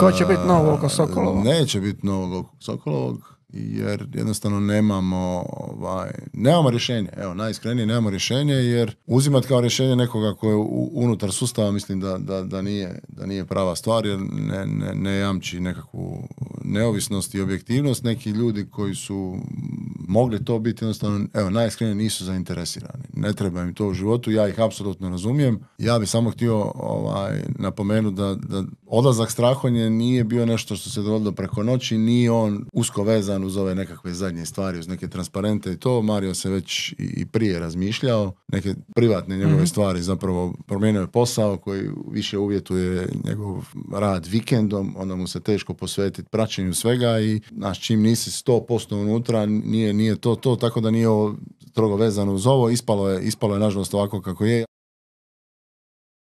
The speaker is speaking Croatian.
Ko će biti novog oko e, Sokolovog? Neće biti novog oko Sokolovog jer jednostavno nemamo ovaj, nemamo rješenje, evo najiskrenije nemamo rješenje jer uzimati kao rješenje nekoga koje je unutar sustava mislim da, da, da, nije, da nije prava stvar jer ne, ne, ne jamči nekakvu neovisnost i objektivnost, neki ljudi koji su mogli to biti jednostavno, evo, najiskrenije nisu zainteresirani. Ne treba im to u životu, ja ih apsolutno razumijem. Ja bih samo htio ovaj, napomenuti da, da odlazak strahonje nije bio nešto što se dogodilo preko noći, nije on usko vezan uz ove nekakve zadnje stvari, uz neke transparente i to. Mario se već i prije razmišljao, neke privatne njegove mhm. stvari zapravo promijenio je posao koji više uvjetuje njegov rad vikendom, onda mu se teško posvetiti praćenju svega i naš čim nisi 100% unutra nije nije, to to, tako da nije ovo strogo vezano uz ovo. Ispalo je, ispalo je nažalost ovako kako je.